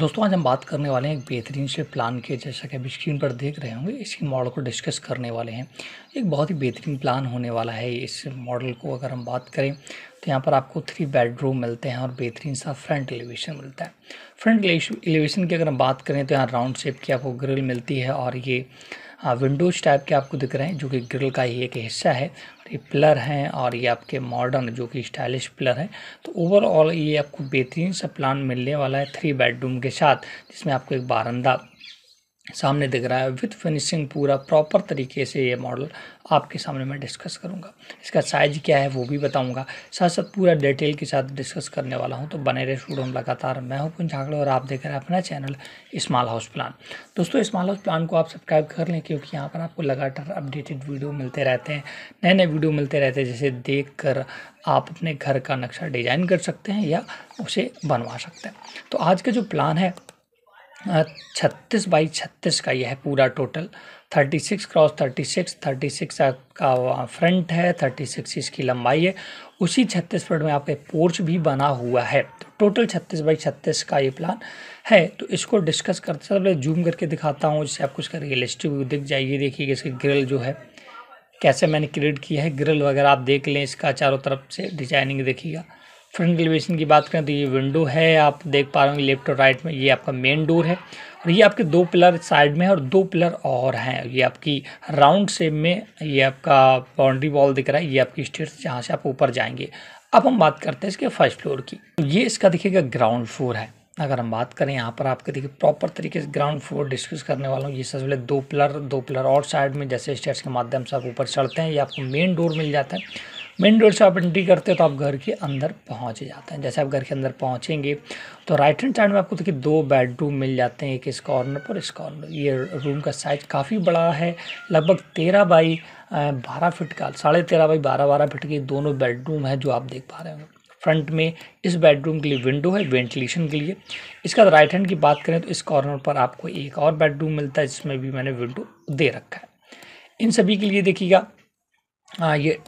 दोस्तों आज हम बात करने वाले हैं एक बेहतरीन से प्लान के जैसा कि अभी स्क्रीन पर देख रहे होंगे इसी मॉडल को डिस्कस करने वाले हैं एक बहुत ही बेहतरीन प्लान होने वाला है इस मॉडल को अगर हम बात करें तो यहाँ पर आपको थ्री बेडरूम मिलते हैं और बेहतरीन सा फ्रंट एलिवेशन मिलता है फ्रंट एलिवेशन की अगर हम बात करें तो यहाँ राउंड शेप की आपको ग्रिल मिलती है और ये विंडोज़ हाँ, टाइप के आपको दिख रहे हैं जो कि ग्रिल का ही एक हिस्सा है पिलर हैं और ये आपके मॉडर्न जो कि स्टाइलिश पिलर हैं तो ओवरऑल ये आपको बेहतरीन सा प्लान मिलने वाला है थ्री बेडरूम के साथ जिसमें आपको एक बारंदा सामने दिख रहा है विथ फिनिशिंग पूरा प्रॉपर तरीके से ये मॉडल आपके सामने मैं डिस्कस करूँगा इसका साइज क्या है वो भी बताऊँगा साथ साथ पूरा डिटेल के साथ डिस्कस करने वाला हूँ तो बने रहे स्टूडियो हम लगातार मैं हूँ पुंज झाकड़े और आप देख रहे हैं अपना चैनल स्मॉल हाउस प्लान दोस्तों स्मॉल हाउस प्लान को आप सब्सक्राइब कर लें क्योंकि यहाँ पर आपको लगातार अपडेटेड वीडियो मिलते रहते हैं नए नए वीडियो मिलते रहते हैं जिसे देख कर आप अपने घर का नक्शा डिज़ाइन कर सकते हैं या उसे बनवा सकते हैं तो आज का जो प्लान है हाँ, छत्तीस बाई छत्तीस का यह है पूरा total thirty six cross thirty six thirty six का फ्रंट है थर्टी सिक्स इसकी लंबाई है उसी छत्तीस फ्रंट में आपके पोर्च भी बना हुआ है तो टोटल छत्तीस बाई छत्तीस का ये प्लान है तो इसको डिस्कस करते सबसे जूम करके दिखाता हूँ जिससे आप कुछ करके रियलिस्टिक व्यू दिख जाइए देखिए इसकी ग्रिल जो है कैसे मैंने क्रिएट किया है ग्रिल वगैरह आप देख लें इसका चारों तरफ से डिजाइनिंग देखिएगा फ्रंट एलिवेशन की बात करें तो ये विंडो है आप देख पा रहे होंगे लेफ्ट और राइट में ये आपका मेन डोर है और ये आपके दो पिलर साइड में है और दो पिलर और हैं ये आपकी राउंड शेप में ये आपका बाउंड्री वॉल दिख रहा है ये आपकी स्टेट जहाँ से आप ऊपर जाएंगे अब हम बात करते हैं इसके फर्स्ट फ्लोर की ये इसका देखिएगा ग्राउंड फ्लोर है अगर हम बात करें यहाँ पर आपके देखिए प्रॉपर तरीके से ग्राउंड फ्लोर डिस्कस करने वाला हूँ ये सबसे पहले दो पिलर दो पिलर और साइड में जैसे स्टेट्स के माध्यम से आप ऊपर चढ़ते हैं ये आपको मेन डोर मिल जाता है मेन डोर से आप एंट्री करते हो तो आप घर के अंदर पहुंच जाते हैं जैसे आप घर के अंदर पहुंचेंगे तो राइट हैंड साइड में आपको देखिए दो बेडरूम मिल जाते हैं एक इस कॉर्नर पर इस कॉर्नर ये रूम का साइज काफ़ी बड़ा है लगभग तेरह बाई बारह फिट का साढ़े तेरह बाई बारह बारह फिट के दोनों बेडरूम हैं जो आप देख पा रहे हो फ्रंट में इस बेडरूम के लिए विंडो है वेंटिलेशन के लिए इसका राइट हैंड की बात करें तो इस कॉर्नर पर आपको एक और बेडरूम मिलता है जिसमें भी मैंने विंडो दे रखा है इन सभी के लिए देखिएगा ये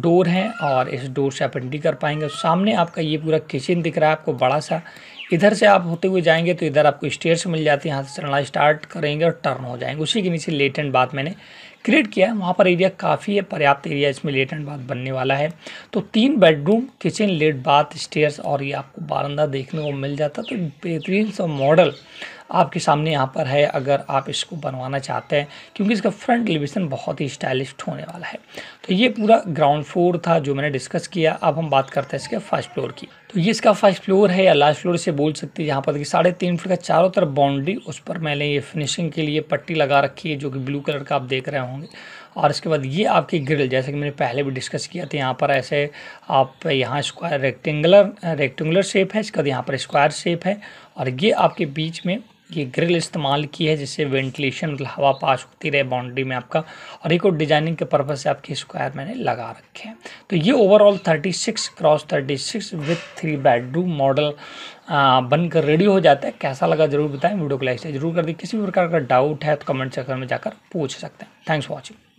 डोर है और इस डोर से आप एंट्री कर पाएंगे सामने आपका ये पूरा किचन दिख रहा है आपको बड़ा सा इधर से आप होते हुए जाएंगे तो इधर आपको स्टेयर्स मिल जाती है यहाँ से चलना स्टार्ट करेंगे और टर्न हो जाएंगे उसी के नीचे लेट एंड बात मैंने क्रिएट किया है वहाँ पर एरिया काफ़ी है पर्याप्त एरिया इसमें लेट एंड बाथ बनने वाला है तो तीन बेडरूम किचन लेट बाथ स्टेयर्स और ये आपको बारंदा देखने को मिल जाता तो बेहतरीन सा मॉडल आपके सामने यहाँ पर है अगर आप इसको बनवाना चाहते हैं क्योंकि इसका फ्रंट एलिवेशन बहुत ही स्टाइलिश होने वाला है तो ये पूरा ग्राउंड फ्लोर था जो मैंने डिस्कस किया अब हम बात करते हैं इसके फर्स्ट फ्लोर की तो ये इसका फर्स्ट फ्लोर है या लास्ट फ्लोर से बोल सकते हैं यहाँ पर साढ़े तीन फीट का चारों तरफ बाउंड्री उस पर मैंने ये फिनिशिंग के लिए पट्टी लगा रखी है जो कि ब्लू कलर का आप देख रहे होंगे और इसके बाद ये आपकी ग्रिल जैसे कि मैंने पहले भी डिस्कस किया था यहाँ पर ऐसे आप यहाँ स्क्वायर रेक्टेंगुलर रेक्टेंगुलर शेप है इसके बाद यहाँ पर स्क्वायर शेप है और ये आपके बीच में ये ग्रिल इस्तेमाल की है जिससे वेंटिलेशन मतलब हवा पास होती रहे बाउंड्री में आपका और एक और डिजाइनिंग के पर्पज से आपके स्क्वायर मैंने लगा रखे हैं तो ये overall 36 cross 36 with three bedroom model बनकर रेडी हो जाता है कैसा लगा जरूर बताएं वीडियो को लाइक से जरूर कर दें किसी भी प्रकार का डाउट है तो कमेंट सेक्शन में जाकर पूछ सकते हैं थैंक्स फॉर वॉचिंग